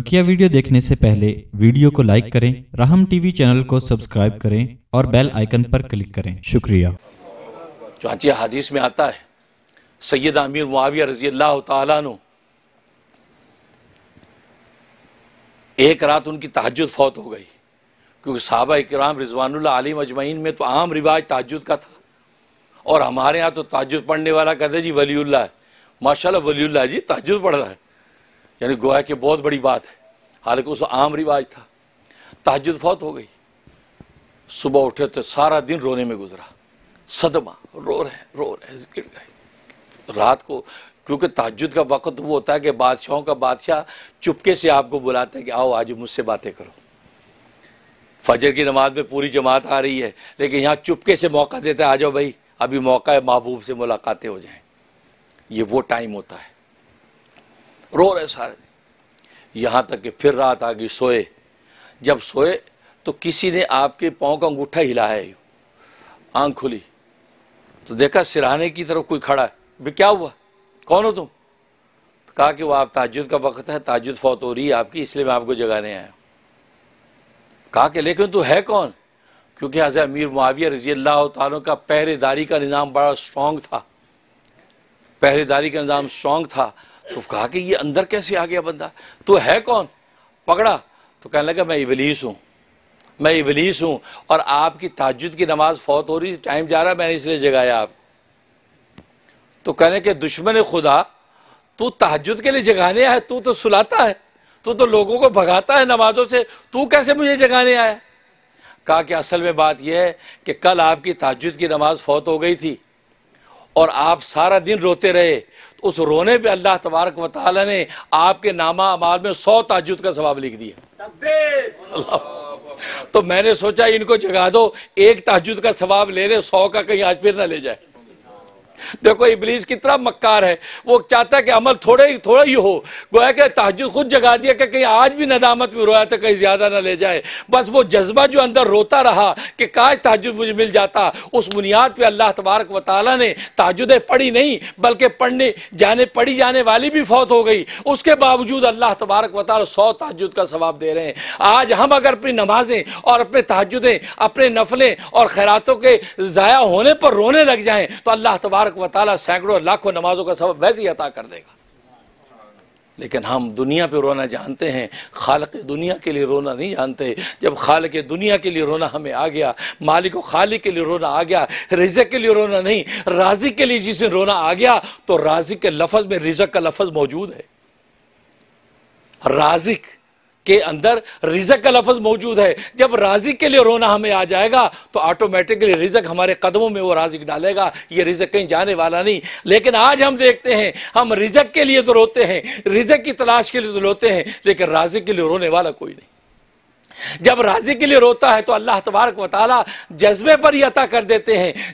बकिया वीडियो देखने से पहले वीडियो को लाइक करें राहम टीवी चैनल को सब्सक्राइब करें और बेल आइकन पर क्लिक करें शुक्रिया चाची हदीस में आता है सैयद आमिर मुआविया रजी अल्लाह तु एक रात उनकी तहजद फौत हो गई क्योंकि सहाबा इक्राम रिजवानुल्लाह आलिम अजमैन में तो आम रिवाज ताजुद का था और हमारे यहाँ तो ताजुद पढ़ने वाला कहते जी वली है माशाल्लाह जी ताजुद पढ़ रहा है यानी गोया कि बहुत बड़ी बात है हालांकि उस आम रिवाज था ताजुद फौत हो गई सुबह उठे तो सारा दिन रोने में गुजरा सदमा रो रहे रो रहे गिर गए रात को क्योंकि ताजुद का वक्त वो होता है कि बादशाहों का बादशाह चुपके से आपको बुलाता है कि आओ आज मुझसे बातें करो फजर की नमाज में पूरी जमात आ रही है लेकिन यहाँ चुपके से मौका देता है आ जाओ भाई अभी मौका है महबूब से मुलाकातें हो जाएं ये वो टाइम होता है रो रहे सारे दिन यहाँ तक कि फिर रात आ गई सोए जब सोए तो किसी ने आपके पाँव का अंगूठा हिलाया यूँ आँख खुली तो देखा सिराने की तरफ कोई खड़ा है भाई क्या हुआ कौन हो तुम तो कहा कि वो आप ताजुद का वक्त है ताजुद फौत हो रही है आपकी इसलिए मैं आपको जगाने आया कहा कि लेकिन तू है कौन क्योंकि हज़र अमीर मुआविया रजी अल्लाह तारों का पहरेदारी का निज़ाम बड़ा स्ट्रॉन्ग था पहरेदारी का निज़ाम स्ट्रॉन्ग था तो कहा कि ये अंदर कैसे आ गया बंदा तो है कौन पकड़ा तो कहने लगा मैं इबलीस हूँ मैं इबलीस हूँ और आपकी ताजुद की नमाज फौत हो रही टाइम जा रहा मैंने इसलिए जगाया आप तो कहने के दुश्मन खुदा तू तहजद के लिए जगाने आया तू तो सुलाता है तू तो लोगों को भगाता है नमाजों से तू कैसे मुझे जगाने आया कहा कि असल में बात यह है कि कल आपकी तहजद की नमाज फौत हो गई थी और आप सारा दिन रोते रहे तो उस रोने पे अल्लाह तबारक वाली ने आपके नामा अमाल में सौ ताजुद का सवाब लिख दिया तो मैंने सोचा इनको जगा दो एक ताजुद का सवाब ले रहे सौ का कहीं आज फिर ना ले जाए देखो इबलीस कितना मक्कार है वो चाहता है कि अमल थोड़े ही थोड़ा ही हो गोया कि तहज खुद जगा दिया कि कहीं आज भी नदामत में रोया था तो कहीं ज़्यादा ना ले जाए बस वो जज्बा जो अंदर रोता रहा कि काज तहज मुझे मिल जाता उस बुनियाद पर अल्लाह तबारक व ने तहजदें पढ़ी नहीं बल्कि पढ़ने जाने पढ़ी जाने वाली भी फौत हो गई उसके बावजूद अल्लाह तबारक व सौ तहजद का सवाब दे रहे हैं आज हम अगर अपनी नमाजें और अपने तहजदें अपने नफलें और खैरातों के ज़ाया होने पर रोने लग जाए तो अल्लाह तबारक व ताली सैकड़ों लाखों नमाजों का सबब वैसे ही अता कर देगा लेकिन हम दुनिया पे रोना जानते हैं खालक दुनिया के लिए रोना नहीं जानते जब के दुनिया के लिए रोना हमें आ गया मालिक खाली के लिए रोना आ गया रिजक के लिए रोना नहीं राजी के लिए जिसे रोना आ गया तो राजिक के लफज में रिजक का लफज मौजूद है राजिक के अंदर रिजक का लफज मौजूद है जब राजिक के लिए रोना हमें आ जाएगा तो ऑटोमेटिकली रिजक हमारे कदमों में वो राजिक डालेगा ये रिजक कहीं जाने वाला नहीं लेकिन आज हम देखते हैं हम रिजक के लिए तो रोते हैं रिजक की तलाश के लिए तो रोते हैं लेकिन राजिक के लिए रोने वाला कोई नहीं जब राजी के लिए रोता है तो अल्लाह तबारक वाली जज्बे पर ही अता कर देते हैं